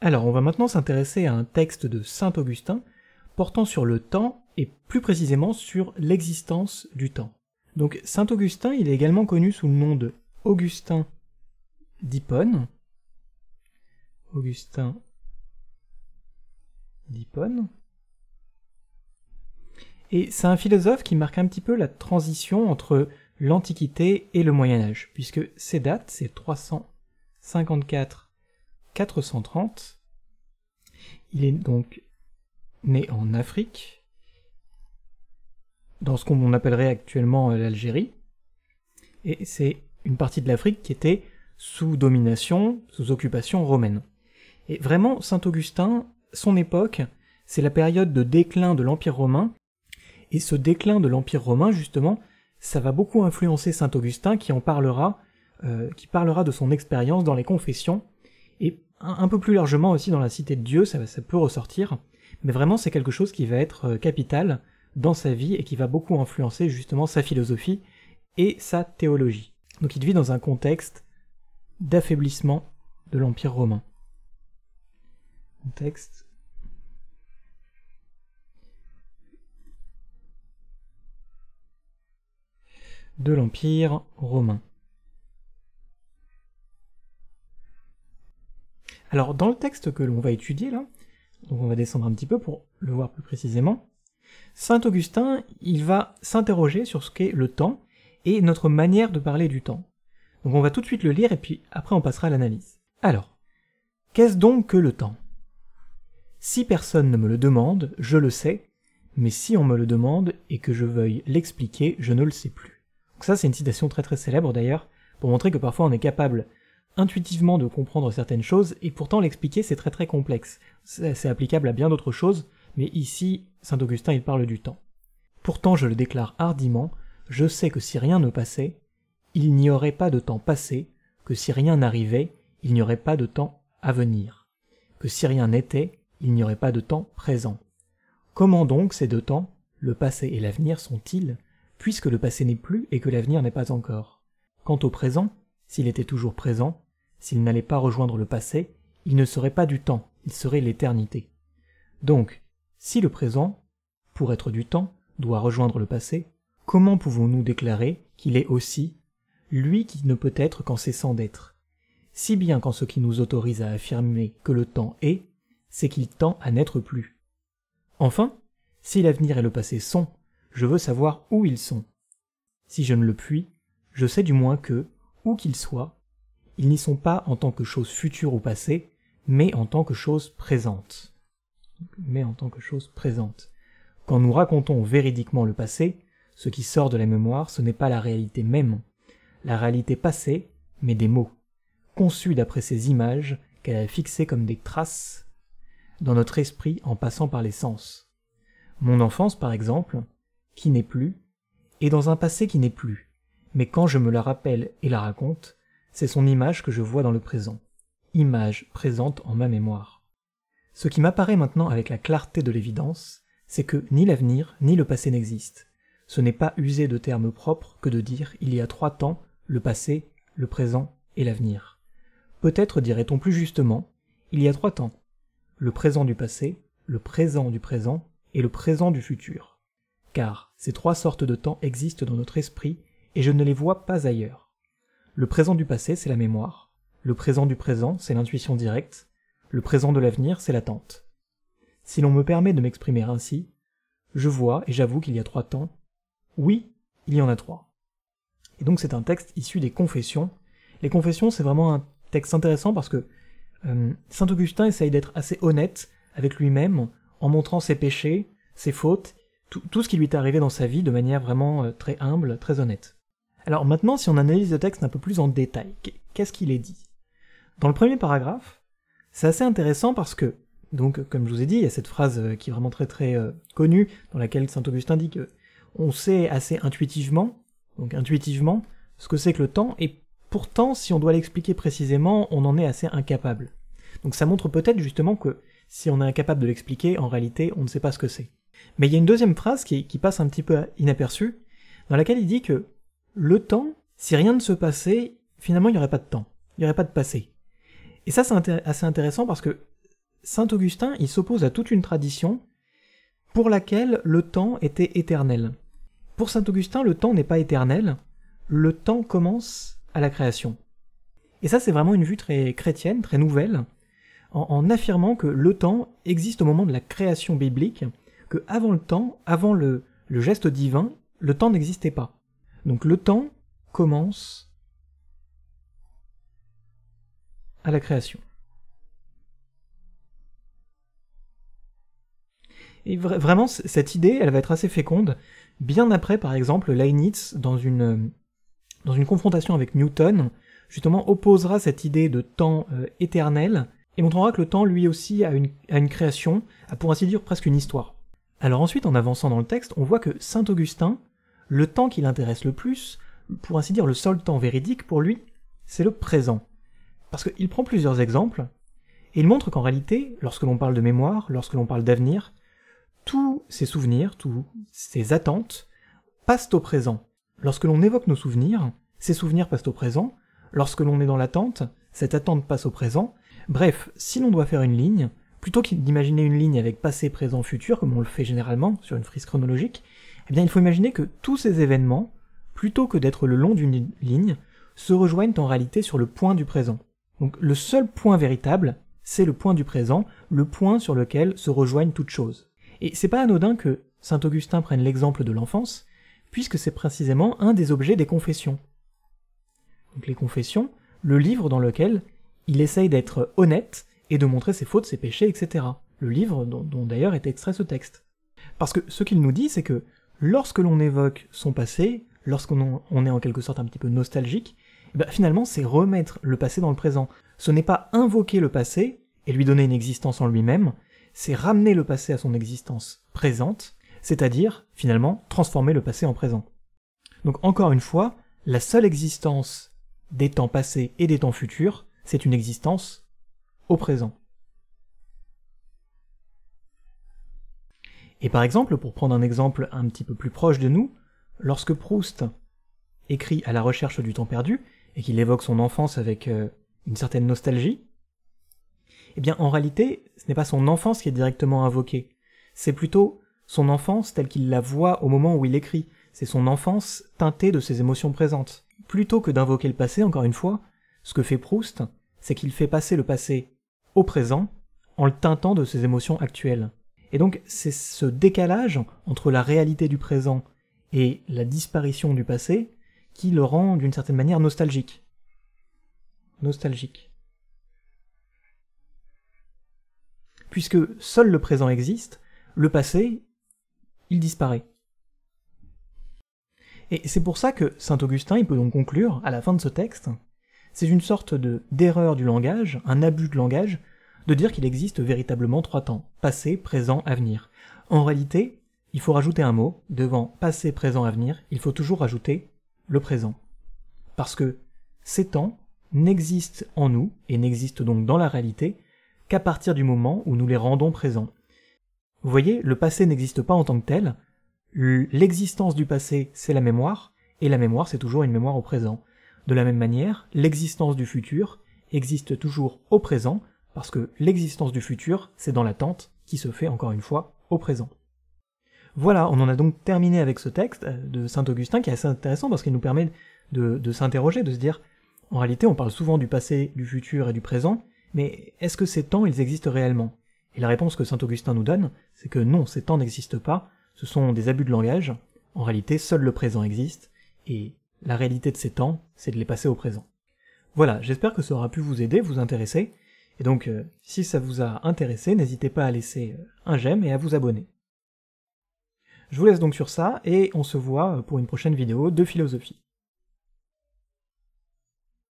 Alors on va maintenant s'intéresser à un texte de Saint Augustin portant sur le temps et plus précisément sur l'existence du temps. Donc Saint Augustin, il est également connu sous le nom de Augustin d'Hippone. Augustin d'Hippone. Et c'est un philosophe qui marque un petit peu la transition entre l'Antiquité et le Moyen Âge, puisque ses dates, c'est 354 430. Il est donc né en Afrique, dans ce qu'on appellerait actuellement euh, l'Algérie. Et c'est une partie de l'Afrique qui était sous domination, sous occupation romaine. Et vraiment, Saint Augustin, son époque, c'est la période de déclin de l'Empire romain. Et ce déclin de l'Empire romain, justement, ça va beaucoup influencer Saint Augustin qui en parlera, euh, qui parlera de son expérience dans les confessions. Et un, peu plus largement aussi dans la cité de Dieu, ça, ça peut ressortir, mais vraiment c'est quelque chose qui va être euh, capital dans sa vie et qui va beaucoup influencer justement sa philosophie et sa théologie. Donc il vit dans un contexte d'affaiblissement de l'Empire romain. Contexte de l'Empire romain. Alors dans le texte que l'on va étudier là, donc on va descendre un petit peu pour le voir plus précisément, Saint Augustin, il va s'interroger sur ce qu'est le temps et notre manière de parler du temps. Donc on va tout de suite le lire et puis après on passera à l'analyse. Alors, qu'est-ce donc que le temps Si personne ne me le demande, je le sais, mais si on me le demande et que je veuille l'expliquer, je ne le sais plus. Donc ça c'est une citation très très célèbre d'ailleurs, pour montrer que parfois on est capable intuitivement de comprendre certaines choses, et pourtant l'expliquer c'est très très complexe. C'est applicable à bien d'autres choses, mais ici, Saint Augustin il parle du temps. Pourtant je le déclare hardiment, je sais que si rien ne passait, il n'y aurait pas de temps passé, que si rien n'arrivait, il n'y aurait pas de temps à venir, que si rien n'était, il n'y aurait pas de temps présent. Comment donc ces deux temps, le passé et l'avenir, sont-ils, puisque le passé n'est plus et que l'avenir n'est pas encore Quant au présent, s'il était toujours présent, s'il n'allait pas rejoindre le passé, il ne serait pas du temps, il serait l'éternité. Donc, si le présent, pour être du temps, doit rejoindre le passé, comment pouvons-nous déclarer qu'il est aussi lui qui ne peut être qu'en cessant d'être Si bien qu'en ce qui nous autorise à affirmer que le temps est, c'est qu'il tend à n'être plus. Enfin, si l'avenir et le passé sont, je veux savoir où ils sont. Si je ne le puis, je sais du moins que, où qu'ils soient, ils n'y sont pas en tant que chose future ou passée, mais en tant que chose présente. Mais en tant que chose présente. Quand nous racontons véridiquement le passé, ce qui sort de la mémoire, ce n'est pas la réalité même, la réalité passée, mais des mots, conçus d'après ces images qu'elle a fixées comme des traces dans notre esprit en passant par les sens. Mon enfance, par exemple, qui n'est plus, est dans un passé qui n'est plus, mais quand je me la rappelle et la raconte, c'est son image que je vois dans le présent, image présente en ma mémoire. Ce qui m'apparaît maintenant avec la clarté de l'évidence, c'est que ni l'avenir ni le passé n'existent. Ce n'est pas user de termes propres que de dire il y a trois temps, le passé, le présent et l'avenir. Peut-être dirait-on plus justement, il y a trois temps, le présent du passé, le présent du présent et le présent du futur. Car ces trois sortes de temps existent dans notre esprit et je ne les vois pas ailleurs. Le présent du passé, c'est la mémoire. Le présent du présent, c'est l'intuition directe. Le présent de l'avenir, c'est l'attente. Si l'on me permet de m'exprimer ainsi, je vois et j'avoue qu'il y a trois temps. Oui, il y en a trois. Et donc c'est un texte issu des confessions. Les confessions, c'est vraiment un texte intéressant parce que euh, Saint Augustin essaye d'être assez honnête avec lui-même en montrant ses péchés, ses fautes, tout, ce qui lui est arrivé dans sa vie de manière vraiment euh, très humble, très honnête. Alors maintenant, si on analyse le texte un peu plus en détail, qu'est-ce qu'il est dit Dans le premier paragraphe, c'est assez intéressant parce que, donc comme je vous ai dit, il y a cette phrase euh, qui est vraiment très très euh, connue, dans laquelle saint Augustin dit que on sait assez intuitivement, donc intuitivement, ce que c'est que le temps, et pourtant, si on doit l'expliquer précisément, on en est assez incapable. Donc ça montre peut-être justement que si on est incapable de l'expliquer, en réalité, on ne sait pas ce que c'est. Mais il y a une deuxième phrase qui, qui passe un petit peu inaperçue, dans laquelle il dit que le temps, si rien ne se passait, finalement, il n'y aurait pas de temps, il n'y aurait pas de passé. Et ça, c'est assez intéressant parce que Saint Augustin, il s'oppose à toute une tradition pour laquelle le temps était éternel. Pour Saint Augustin, le temps n'est pas éternel, le temps commence à la création. Et ça, c'est vraiment une vue très chrétienne, très nouvelle, en, affirmant que le temps existe au moment de la création biblique, que avant le temps, avant le geste divin, le temps n'existait pas. Donc le temps commence à la création. Et vraiment, cette idée, elle va être assez féconde. Bien après, par exemple, Leibniz, dans une, dans une confrontation avec Newton, justement opposera cette idée de temps euh, éternel et montrera que le temps, lui aussi, a une, a une création, a pour ainsi dire presque une histoire. Alors ensuite, en avançant dans le texte, on voit que Saint Augustin le temps qui l'intéresse le plus, pour ainsi dire le seul temps véridique pour lui, c'est le présent. Parce qu'il prend plusieurs exemples, et il montre qu'en réalité, lorsque l'on parle de mémoire, lorsque l'on parle d'avenir, tous ces souvenirs, tous ces attentes passent au présent. Lorsque l'on évoque nos souvenirs, ces souvenirs passent au présent, lorsque l'on est dans l'attente, cette attente passe au présent. Bref, si l'on doit faire une ligne, plutôt que d'imaginer une ligne avec passé, présent, futur, comme on le fait généralement sur une frise chronologique, eh bien, il faut imaginer que tous ces événements, plutôt que d'être le long d'une ligne, se rejoignent en réalité sur le point du présent. Donc le seul point véritable, c'est le point du présent, le point sur lequel se rejoignent toutes choses. Et c'est pas anodin que saint Augustin prenne l'exemple de l'enfance, puisque c'est précisément un des objets des confessions. Donc les confessions, le livre dans lequel il essaye d'être honnête et de montrer ses fautes, ses péchés, etc. Le livre dont d'ailleurs est extrait ce texte. Parce que ce qu'il nous dit, c'est que lorsque l'on évoque son passé, lorsqu'on est en quelque sorte un petit peu nostalgique, eh ben, finalement c'est remettre le passé dans le présent. Ce n'est pas invoquer le passé et lui donner une existence en lui-même, c'est ramener le passé à son existence présente, c'est-à-dire finalement transformer le passé en présent. Donc encore une fois, la seule existence des temps passés et des temps futurs, c'est une existence au présent. Et par exemple, pour prendre un exemple un petit peu plus proche de nous, lorsque Proust écrit à la recherche du temps perdu, et qu'il évoque son enfance avec euh, une certaine nostalgie, eh bien en réalité, ce n'est pas son enfance qui est directement invoquée, c'est plutôt son enfance telle qu'il la voit au moment où il écrit, c'est son enfance teintée de ses émotions présentes. Plutôt que d'invoquer le passé, encore une fois, ce que fait Proust, c'est qu'il fait passer le passé au présent en le teintant de ses émotions actuelles. Et donc c'est ce décalage entre la réalité du présent et la disparition du passé qui le rend d'une certaine manière nostalgique. Nostalgique. Puisque seul le présent existe, le passé, il disparaît. Et c'est pour ça que Saint Augustin, il peut donc conclure, à la fin de ce texte, c'est une sorte de d'erreur du langage, un abus de langage, de dire qu'il existe véritablement trois temps, passé, présent, avenir. En réalité, il faut rajouter un mot, devant passé, présent, avenir, il faut toujours rajouter le présent. Parce que ces temps n'existent en nous, et n'existent donc dans la réalité, qu'à partir du moment où nous les rendons présents. Vous voyez, le passé n'existe pas en tant que tel, l'existence du passé, c'est la mémoire, et la mémoire, c'est toujours une mémoire au présent. De la même manière, l'existence du futur existe toujours au présent, parce que l'existence du futur, c'est dans l'attente qui se fait encore une fois au présent. Voilà, on en a donc terminé avec ce texte euh, de Saint-Augustin qui est assez intéressant parce qu'il nous permet de, s'interroger, de se dire, en réalité on parle souvent du passé, du futur et du présent, mais est-ce que ces temps, ils existent réellement Et la réponse que Saint-Augustin nous donne, c'est que non, ces temps n'existent pas, ce sont des abus de langage, en réalité seul le présent existe, et la réalité de ces temps, c'est de les passer au présent. Voilà, j'espère que ça aura pu vous aider, vous intéresser, et donc, euh, si ça vous a intéressé, n'hésitez pas à laisser euh, un j'aime et à vous abonner. Je vous laisse donc sur ça, et on se voit euh, pour une prochaine vidéo de philosophie.